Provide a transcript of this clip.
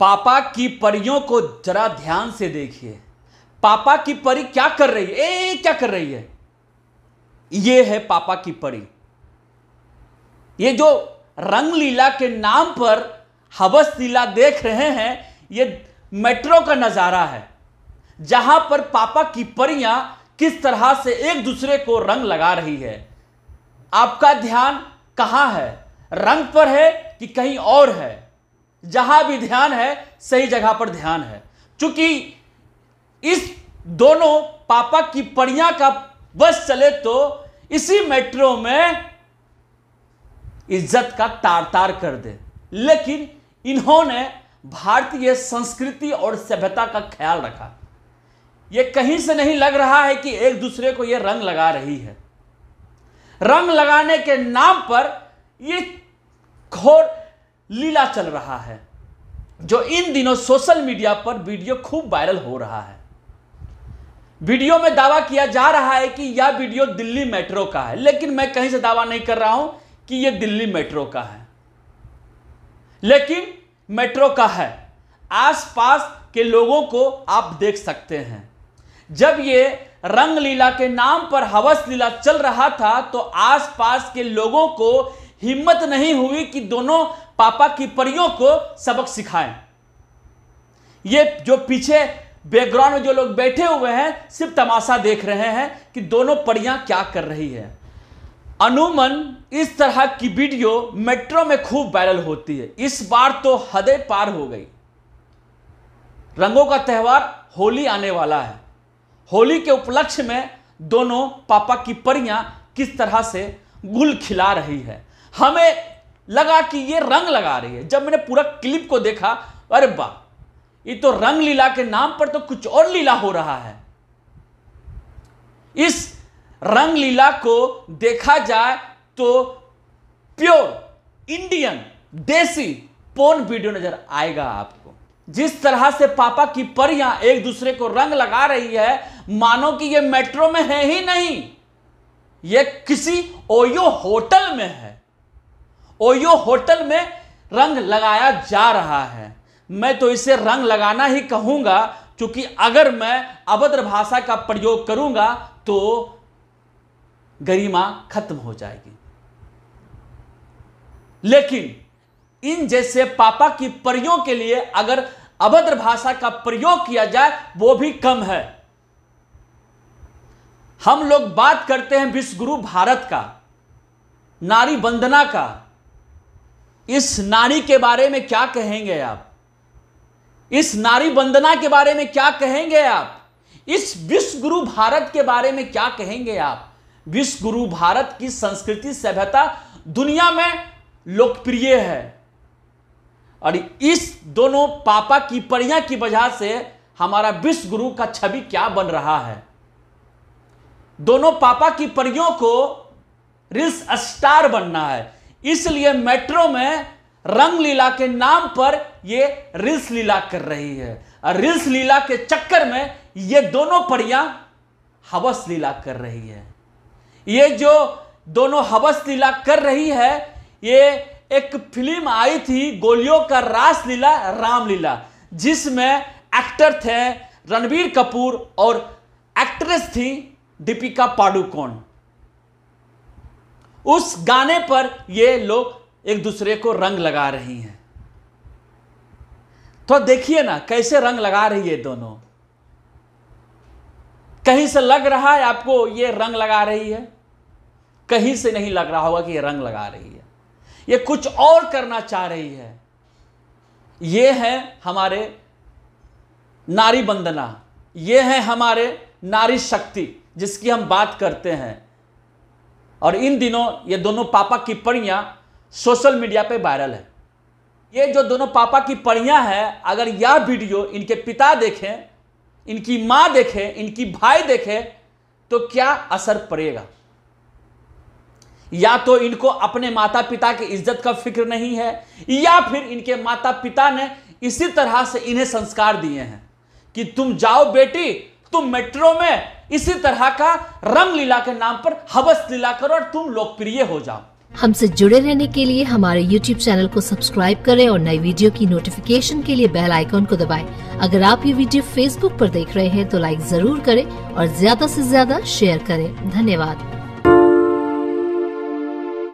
पापा की परियों को जरा ध्यान से देखिए पापा की परी क्या कर रही है ए क्या कर रही है ये है पापा की परी ये जो रंग लीला के नाम पर हवस लीला देख रहे हैं ये मेट्रो का नज़ारा है जहां पर पापा की परियां किस तरह से एक दूसरे को रंग लगा रही है आपका ध्यान कहाँ है रंग पर है कि कहीं और है जहां भी ध्यान है सही जगह पर ध्यान है चूंकि इस दोनों पापा की पड़िया का बस चले तो इसी मेट्रो में इज्जत का तार तार कर दे लेकिन इन्होंने भारतीय संस्कृति और सभ्यता का ख्याल रखा यह कहीं से नहीं लग रहा है कि एक दूसरे को यह रंग लगा रही है रंग लगाने के नाम पर यह घोर लीला चल रहा है जो इन दिनों सोशल मीडिया पर वीडियो खूब वायरल हो रहा है वीडियो में दावा किया जा रहा है कि यह वीडियो दिल्ली मेट्रो का है लेकिन मैं कहीं से दावा नहीं कर रहा हूं कि यह दिल्ली मेट्रो का है लेकिन मेट्रो का है आसपास के लोगों को आप देख सकते हैं जब ये रंग लीला के नाम पर हवस लीला चल रहा था तो आसपास के लोगों को हिम्मत नहीं हुई कि दोनों पापा की परियों को सबक सिखाएं ये जो पीछे बैकग्राउंड में जो लोग बैठे हुए हैं सिर्फ तमाशा देख रहे हैं कि दोनों परियां क्या कर रही है अनुमन इस तरह की वीडियो मेट्रो में खूब वायरल होती है इस बार तो हदे पार हो गई रंगों का त्यौहार होली आने वाला है होली के उपलक्ष्य में दोनों पापा की परियां किस तरह से गुल खिला रही है हमें लगा कि ये रंग लगा रही है जब मैंने पूरा क्लिप को देखा अरे बा ये तो रंग लीला के नाम पर तो कुछ और लीला हो रहा है इस रंग लीला को देखा जाए तो प्योर इंडियन देसी पोन वीडियो नजर आएगा आपको जिस तरह से पापा की परियां एक दूसरे को रंग लगा रही है मानो कि यह मेट्रो में है ही नहीं यह किसी ओयो होटल में है ओयो होटल में रंग लगाया जा रहा है मैं तो इसे रंग लगाना ही कहूंगा क्योंकि अगर मैं अभद्र भाषा का प्रयोग करूंगा तो गरिमा खत्म हो जाएगी लेकिन इन जैसे पापा की परियों के लिए अगर अभद्र भाषा का प्रयोग किया जाए वो भी कम है हम लोग बात करते हैं विश्वगुरु भारत का नारी वंदना का इस नारी के बारे में क्या कहेंगे आप इस नारी वंदना के बारे में क्या कहेंगे आप इस विश्व गुरु भारत के बारे में क्या कहेंगे आप विश्व गुरु भारत की संस्कृति सभ्यता दुनिया में लोकप्रिय है और इस दोनों पापा की परियां की वजह से हमारा विश्व गुरु का छवि क्या बन रहा है दोनों पापा की परियों को रिल्स स्टार बनना है इसलिए मेट्रो में रंग लीला के नाम पर ये रिल्स लीला कर रही है और रिल्स लीला के चक्कर में ये दोनों परियां हवस लीला कर रही है ये जो दोनों हवस लीला कर रही है ये एक फिल्म आई थी गोलियों का रास लीला रामलीला जिसमें एक्टर थे रणबीर कपूर और एक्ट्रेस थी दीपिका पाडुकोण उस गाने पर ये लोग एक दूसरे को रंग लगा रही हैं तो देखिए ना कैसे रंग लगा रही है दोनों कहीं से लग रहा है आपको ये रंग लगा रही है कहीं से नहीं लग रहा होगा कि ये रंग लगा रही है ये कुछ और करना चाह रही है ये है हमारे नारी वंदना ये है हमारे नारी शक्ति जिसकी हम बात करते हैं और इन दिनों ये दोनों पापा की परियां सोशल मीडिया पे वायरल है ये जो दोनों पापा की परियां हैं अगर यह वीडियो इनके पिता देखें इनकी माँ देखें इनकी भाई देखें तो क्या असर पड़ेगा या तो इनको अपने माता पिता की इज्जत का फिक्र नहीं है या फिर इनके माता पिता ने इसी तरह से इन्हें संस्कार दिए हैं कि तुम जाओ बेटी तुम मेट्रो में इसी तरह का रंग लीला के नाम पर हवस लीला करो और तुम लोकप्रिय हो जाओ हमसे जुड़े रहने के लिए हमारे YouTube चैनल को सब्सक्राइब करें और नई वीडियो की नोटिफिकेशन के लिए बेल आइकॉन को दबाएं। अगर आप ये वीडियो Facebook पर देख रहे हैं तो लाइक जरूर करें और ज्यादा से ज्यादा शेयर करें धन्यवाद